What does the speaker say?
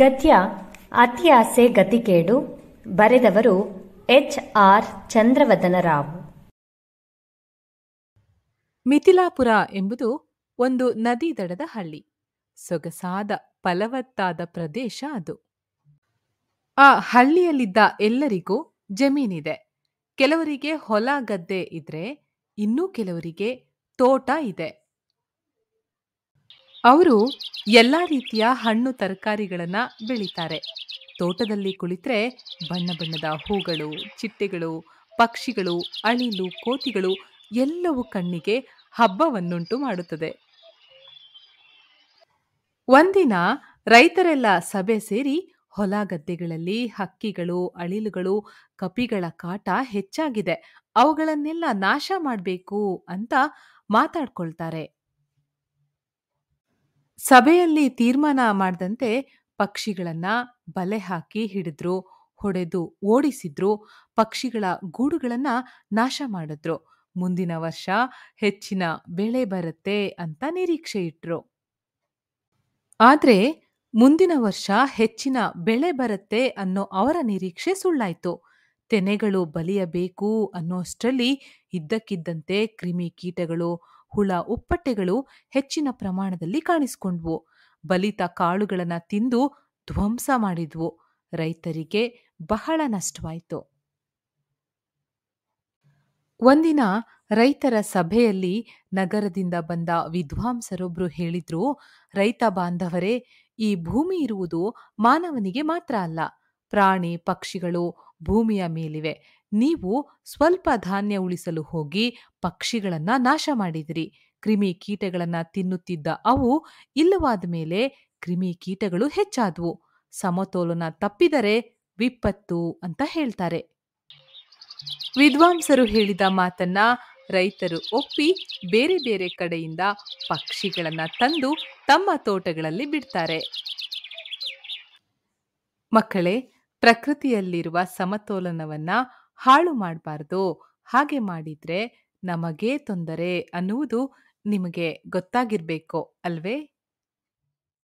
ಗದ್ಯ ಅತಿಯಾಸೆ ಗತಿಕೇಡು ಬರೆದವರು H R ಚಂದ್ರವದನರಾವ್ ಮಿಥಿಲಾಪುರ ಎಂಬುದು ಒಂದು ನದಿ ದಡದ ಹಳ್ಳಿ ಸೊಗಸಾದ ಫಲವತ್ತಾದ ಪ್ರದೇಶ ಅದು ಆ ಹಳ್ಳಿಯಲ್ಲಿದ್ದ ಎಲ್ಲರಿಗೂ ಜಮೀನಿದೆ ಕೆಲವರಿಗೆ ಹೊಲ ಗದ್ದೆ ಇದ್ರೆ ಇನ್ನೂ ಕೆಲವರಿಗೆ ತೋಟ ಇದೆ ಅವರು ಎಲ್ಲ ರೀತಿಯ ಹಣ್ಣು ತರಕಾರಿಗಳನ್ನು ಬೆಳೀತಾರೆ ತೋಟದಲ್ಲಿ ಕುಳಿತರೆ ಬಣ್ಣ ಬಣ್ಣದ ಹೂಗಳು ಚಿಟ್ಟೆಗಳು ಪಕ್ಷಿಗಳು ಅಳಿಲು ಕೋತಿಗಳು ಎಲ್ಲವೂ ಕಣ್ಣಿಗೆ ಹಬ್ಬವನ್ನುಂಟು ಮಾಡುತ್ತದೆ ಒಂದಿನ ರೈತರೆಲ್ಲ ಸಭೆ ಸೇರಿ ಹೊಲ ಗದ್ದೆಗಳಲ್ಲಿ ಹಕ್ಕಿಗಳು ಅಳಿಲುಗಳು ಕಪಿಗಳ ಕಾಟ ಹೆಚ್ಚಾಗಿದೆ ಅವುಗಳನ್ನೆಲ್ಲ ನಾಶ ಮಾಡಬೇಕು ಅಂತ ಮಾತಾಡ್ಕೊಳ್ತಾರೆ ಸಭೆಯಲ್ಲಿ ತೀರ್ಮಾನ ಮಾಡದಂತೆ ಪಕ್ಷಿಗಳನ್ನ ಬಲೆ ಹಾಕಿ ಹಿಡಿದ್ರು ಹೊಡೆದು ಓಡಿಸಿದ್ರು ಪಕ್ಷಿಗಳ ಗೂಡುಗಳನ್ನ ನಾಶ ಮಾಡಿದ್ರು ಮುಂದಿನ ವರ್ಷ ಹೆಚ್ಚಿನ ಬೆಳೆ ಬರುತ್ತೆ ಅಂತ ನಿರೀಕ್ಷೆ ಇಟ್ರು ಆದ್ರೆ ಮುಂದಿನ ವರ್ಷ ಹೆಚ್ಚಿನ ಬೆಳೆ ಬರುತ್ತೆ ಅನ್ನೋ ಅವರ ನಿರೀಕ್ಷೆ ಸುಳ್ಳಾಯ್ತು ತೆನೆಗಳು ಬಲಿಯಬೇಕು ಅನ್ನೋಷ್ಟರಲ್ಲಿ ಇದ್ದಕ್ಕಿದ್ದಂತೆ ಕ್ರಿಮಿ ಕೀಟಗಳು ಹುಳ ಉಪ್ಪಟ್ಟೆಗಳು ಹೆಚ್ಚಿನ ಪ್ರಮಾಣದಲ್ಲಿ ಕಾಣಿಸಿಕೊಂಡ್ವು ಬಲಿತ ಕಾಳುಗಳನ್ನು ತಿಂದು ಧ್ವಂಸ ಮಾಡಿದ್ವು ರೈತರಿಗೆ ಬಹಳ ನಷ್ಟವಾಯಿತು ಒಂದಿನ ರೈತರ ಸಭೆಯಲ್ಲಿ ನಗರದಿಂದ ಬಂದ ವಿದ್ವಾಂಸರೊಬ್ಬರು ಹೇಳಿದ್ರು ರೈತ ಬಾಂಧವರೇ ಈ ಭೂಮಿ ಇರುವುದು ಮಾನವನಿಗೆ ಮಾತ್ರ ಅಲ್ಲ ಪ್ರಾಣಿ ಪಕ್ಷಿಗಳು ಭೂಮಿಯ ಮೇಲಿವೆ ನೀವು ಸ್ವಲ್ಪ ಧಾನ್ಯ ಉಳಿಸಲು ಹೋಗಿ ಪಕ್ಷಿಗಳನ್ನ ನಾಶ ಮಾಡಿದಿರಿ ಕ್ರಿಮಿ ಕೀಟಗಳನ್ನ ತಿನ್ನುತ್ತಿದ್ದ ಅವು ಇಲ್ಲವಾದ ಮೇಲೆ ಕ್ರಿಮಿ ಕೀಟಗಳು ಹೆಚ್ಚಾದವು ಸಮತೋಲನ ತಪ್ಪಿದರೆ ವಿಪತ್ತು ಅಂತ ಹೇಳ್ತಾರೆ ವಿದ್ವಾಂಸರು ಹೇಳಿದ ಮಾತನ್ನ ರೈತರು ಒಪ್ಪಿ ಬೇರೆ ಬೇರೆ ಕಡೆಯಿಂದ ಪಕ್ಷಿಗಳನ್ನ ತಂದು ತಮ್ಮ ತೋಟಗಳಲ್ಲಿ ಬಿಡ್ತಾರೆ ಮಕ್ಕಳೇ ಪ್ರಕೃತಿಯಲ್ಲಿರುವ ಸಮತೋಲನವನ್ನ ಹಾಳು ಮಾಡಬಾರ್ದು ಹಾಗೆ ಮಾಡಿದ್ರೆ ನಮಗೇ ತೊಂದರೆ ಅನ್ನುವುದು ನಿಮಗೆ ಗೊತ್ತಾಗಿರಬೇಕು ಅಲ್ವೇ